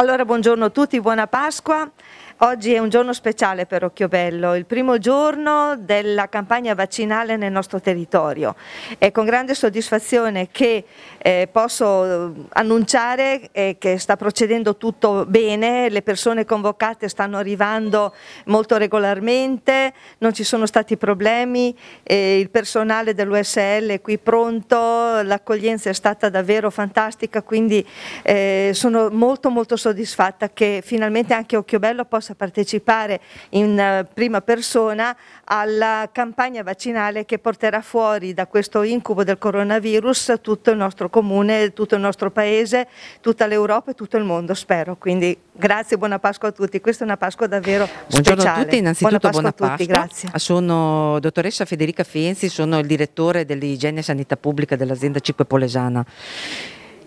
Allora, buongiorno a tutti, buona Pasqua. Oggi è un giorno speciale per Occhiobello, il primo giorno della campagna vaccinale nel nostro territorio. È con grande soddisfazione che eh, posso eh, annunciare eh, che sta procedendo tutto bene, le persone convocate stanno arrivando molto regolarmente, non ci sono stati problemi, eh, il personale dell'USL è qui pronto, l'accoglienza è stata davvero fantastica, quindi eh, sono molto molto soddisfatta soddisfatta che finalmente anche Occhiobello possa partecipare in eh, prima persona alla campagna vaccinale che porterà fuori da questo incubo del coronavirus tutto il nostro comune, tutto il nostro paese, tutta l'Europa e tutto il mondo, spero. Quindi grazie, buona Pasqua a tutti. Questa è una Pasqua davvero Buongiorno speciale. a tutti, innanzitutto buona Pasqua, buona Pasqua. Tutti, grazie. Ah, sono dottoressa Federica Fienzi, sono il direttore dell'igiene e sanità pubblica dell'azienda Cinque Polesana.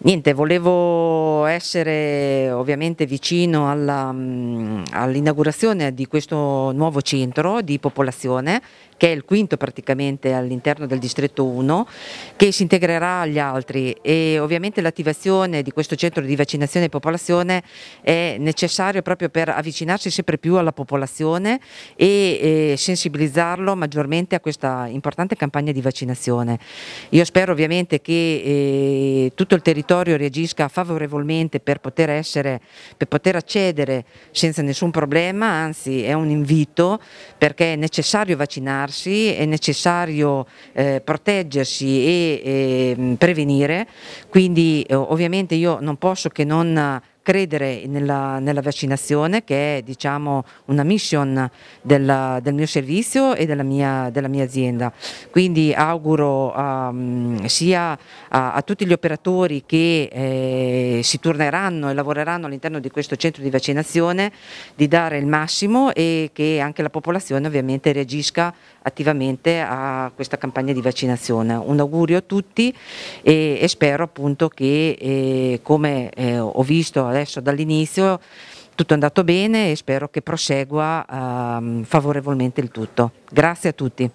Niente, volevo essere ovviamente vicino mm, all'inaugurazione di questo nuovo centro di popolazione che è il quinto praticamente all'interno del distretto 1 che si integrerà agli altri e ovviamente l'attivazione di questo centro di vaccinazione e popolazione è necessario proprio per avvicinarsi sempre più alla popolazione e, e sensibilizzarlo maggiormente a questa importante campagna di vaccinazione. Io spero ovviamente che eh, tutto il territorio territorio reagisca favorevolmente per poter, essere, per poter accedere senza nessun problema, anzi è un invito perché è necessario vaccinarsi, è necessario eh, proteggersi e, e ehm, prevenire, quindi eh, ovviamente io non posso che non credere nella, nella, vaccinazione che è diciamo, una mission della, del mio servizio e della mia, della mia azienda. Quindi auguro um, sia a, a, tutti gli operatori che eh, si turneranno e lavoreranno all'interno di questo centro di vaccinazione di dare il massimo e che anche la popolazione ovviamente reagisca attivamente a questa campagna di vaccinazione. Un augurio a tutti e, e spero appunto che eh, come eh, ho visto adesso dall'inizio tutto è andato bene e spero che prosegua eh, favorevolmente il tutto. Grazie a tutti.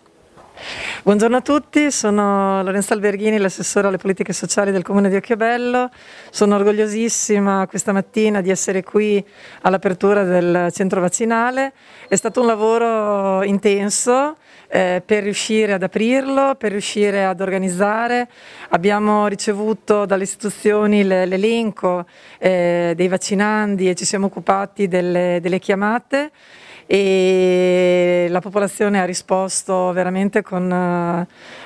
Buongiorno a tutti, sono Lorenza Alberghini, l'assessore alle politiche sociali del Comune di Occhiobello. Sono orgogliosissima questa mattina di essere qui all'apertura del centro vaccinale. È stato un lavoro intenso eh, per riuscire ad aprirlo, per riuscire ad organizzare. Abbiamo ricevuto dalle istituzioni l'elenco eh, dei vaccinandi e ci siamo occupati delle, delle chiamate. E la popolazione ha risposto veramente con,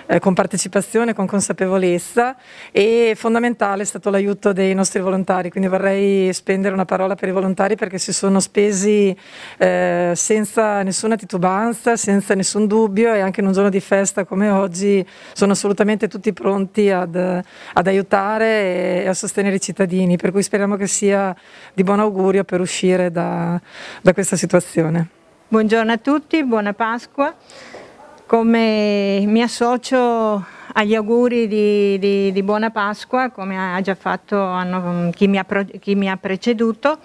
eh, con partecipazione, con consapevolezza e fondamentale è stato l'aiuto dei nostri volontari, quindi vorrei spendere una parola per i volontari perché si sono spesi eh, senza nessuna titubanza, senza nessun dubbio e anche in un giorno di festa come oggi sono assolutamente tutti pronti ad, ad aiutare e a sostenere i cittadini, per cui speriamo che sia di buon augurio per uscire da, da questa situazione. Buongiorno a tutti, buona Pasqua. Come mi associo agli auguri di, di, di buona Pasqua, come ha già fatto chi mi ha, chi mi ha preceduto,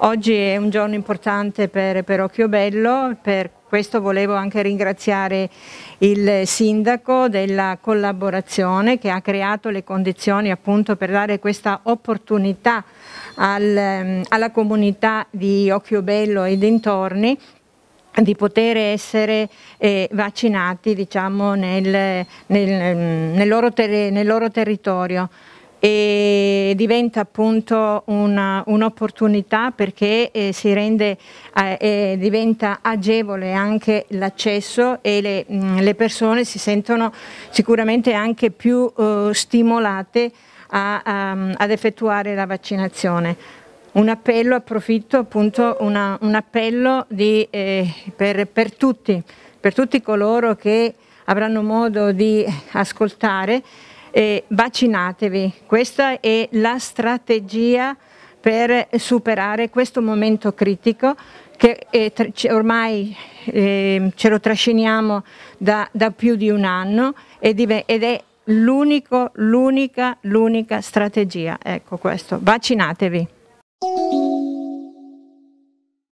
Oggi è un giorno importante per, per Occhiobello, per questo volevo anche ringraziare il sindaco della collaborazione che ha creato le condizioni appunto per dare questa opportunità al, ehm, alla comunità di Occhiobello e dintorni di poter essere eh, vaccinati diciamo, nel, nel, nel, loro ter- nel, loro territorio e diventa appunto una, un'opportunità perché eh, si rende, eh, eh diventa agevole anche l'accesso e le, mh, mm, le, persone si sentono sicuramente anche più eh, stimolate a, a, ad effettuare la vaccinazione un appello, approfitto appunto una, un appello di, eh, per, per, tutti, per tutti coloro che avranno modo di ascoltare, eh, vaccinatevi, questa è la strategia per superare questo momento critico che eh, ormai ehm, ce lo trasciniamo da, da, più di un anno ed è l'unica, l'unica strategia. Ecco questo, vaccinatevi. Thank you.